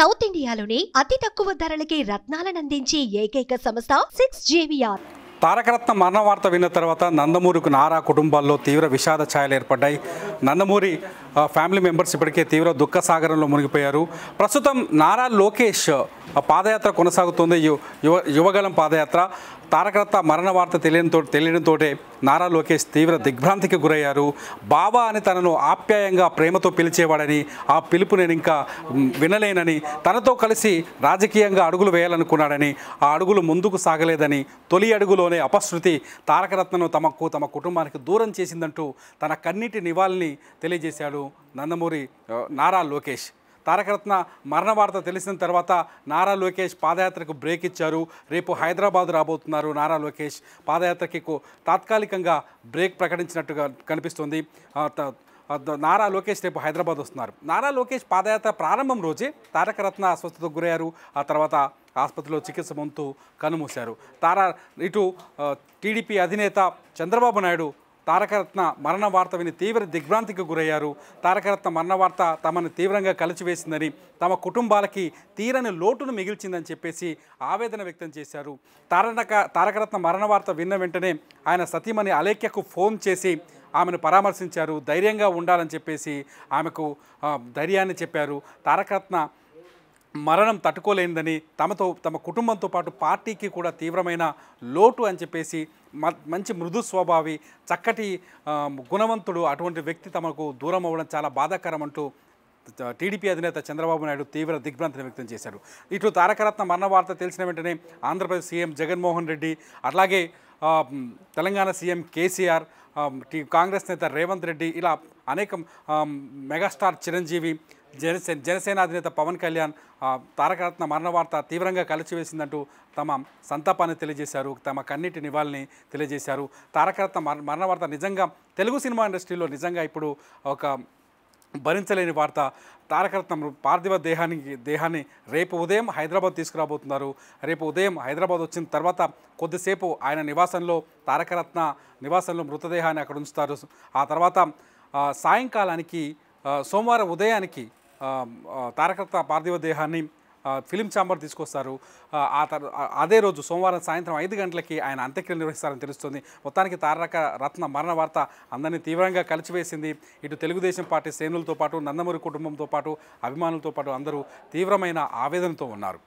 south ఇండియాలోని అతి తక్కువ ధరలకి రత్నాలను అందించే ఏకైక సంస్థ సిక్స్ జేవిఆర్ తారకరత్న మరణ వార్త విన్న తర్వాత నందమూరికి నారా కుటుంబాల్లో తీవ్ర విషాద ఛాయలు ఏర్పడ్డాయి నందమూరి ఫ్యామిలీ మెంబర్స్ ఇప్పటికే తీవ్ర దుఃఖ సాగరంలో మునిగిపోయారు ప్రస్తుతం నారా లోకేష్ ఆ పాదయాత్ర కొనసాగుతుంది యువ యువగలం పాదయాత్ర తారకరత్త మరణ వార్త తెలియనితో తెలియడంతోటే నారా లోకేష్ తీవ్ర దిగ్భ్రాంతికి గురయ్యారు బాబా అని తనను ఆప్యాయంగా ప్రేమతో పిలిచేవాడని ఆ పిలుపు నేను ఇంకా వినలేనని తనతో కలిసి రాజకీయంగా అడుగులు వేయాలనుకున్నాడని ఆ అడుగులు ముందుకు సాగలేదని తొలి అడుగులోనే అపశృతి తారకరత్నను తమకు తమ కుటుంబానికి దూరం చేసిందంటూ తన కన్నీటి నివాళిని తెలియజేశాడు నందమూరి నారా లోకేష్ తారకరత్న మరణ వార్త తెలిసిన తర్వాత నారా లోకేష్ పాదయాత్రకు బ్రేక్ ఇచ్చారు రేపు హైదరాబాద్ రాబోతున్నారు నారా లోకేష్ పాదయాత్రకి తాత్కాలికంగా బ్రేక్ ప్రకటించినట్టుగా కనిపిస్తుంది నారా లోకేష్ రేపు హైదరాబాద్ వస్తున్నారు నారా లోకేష్ పాదయాత్ర ప్రారంభం రోజే తారకరత్న అస్వస్థతకు గురయ్యారు ఆ తర్వాత ఆసుపత్రిలో చికిత్స పొందుతూ కనుమూశారు తారా ఇటు టీడీపీ అధినేత చంద్రబాబు నాయుడు తారకరత్న మరణ వార్త విని తీవ్ర దిగ్భ్రాంతికి గురయ్యారు తారకరత్న మరణ వార్త తమను తీవ్రంగా కలిచివేసిందని తమ కుటుంబాలకి తీరని లోటును మిగిల్చిందని చెప్పేసి ఆవేదన వ్యక్తం చేశారు తారక తారకరత్న మరణ వార్త విన్న వెంటనే ఆయన సతీమణి అలేఖ్యకు ఫోన్ చేసి ఆమెను పరామర్శించారు ధైర్యంగా ఉండాలని చెప్పేసి ఆమెకు ధైర్యాన్ని చెప్పారు తారకరత్న మరణం తట్టుకోలేనిదని తమతో తమ కుటుంబంతో పాటు పార్టీకి కూడా తీవ్రమైన లోటు అని చెప్పేసి మంచి మృదు స్వభావి చక్కటి గుణవంతుడు అటువంటి వ్యక్తి తమకు దూరం అవ్వడం చాలా బాధాకరం అంటూ టీడీపీ అధినేత చంద్రబాబు నాయుడు తీవ్ర దిగ్భ్రాంతిని వ్యక్తం చేశారు ఇటు తారకరత్న మరణ వార్త తెలిసిన వెంటనే ఆంధ్రప్రదేశ్ సీఎం జగన్మోహన్ రెడ్డి అలాగే తెలంగాణ సీఎం కేసీఆర్ కాంగ్రెస్ నేత రేవంత్ రెడ్డి ఇలా అనేక మెగాస్టార్ చిరంజీవి జనసే జనసేన అధినేత పవన్ కళ్యాణ్ తారకరత్న మరణ వార్త తీవ్రంగా కలిచివేసిందంటూ తమ సంతాపాన్ని తెలియజేశారు తమ కన్నీటి నివాళిని తెలియజేశారు తారకరత్న మరణ వార్త నిజంగా తెలుగు సినిమా ఇండస్ట్రీలో నిజంగా ఇప్పుడు ఒక భరించలేని వార్త తారకరత్నం పార్థివ దేహానికి దేహాన్ని రేపు ఉదయం హైదరాబాద్ తీసుకురాబోతున్నారు రేపు ఉదయం హైదరాబాద్ వచ్చిన తర్వాత కొద్దిసేపు ఆయన నివాసంలో తారకరత్న నివాసంలో మృతదేహాన్ని అక్కడ ఉంచుతారు ఆ తర్వాత సాయంకాలానికి సోమవారం ఉదయానికి తారకత్త పార్థివ దేహాన్ని ఫిలిం ఛాంబర్ తీసుకొస్తారు ఆ అదే రోజు సోమవారం సాయంత్రం ఐదు గంటలకి ఆయన అంత్యక్రియలు నిర్వహిస్తారని తెలుస్తుంది మొత్తానికి తారక రత్న మరణ వార్త అందరినీ తీవ్రంగా కలిచివేసింది ఇటు తెలుగుదేశం పార్టీ శ్రేణులతో పాటు నందమూరి కుటుంబంతో పాటు అభిమానులతో పాటు అందరూ తీవ్రమైన ఆవేదనతో ఉన్నారు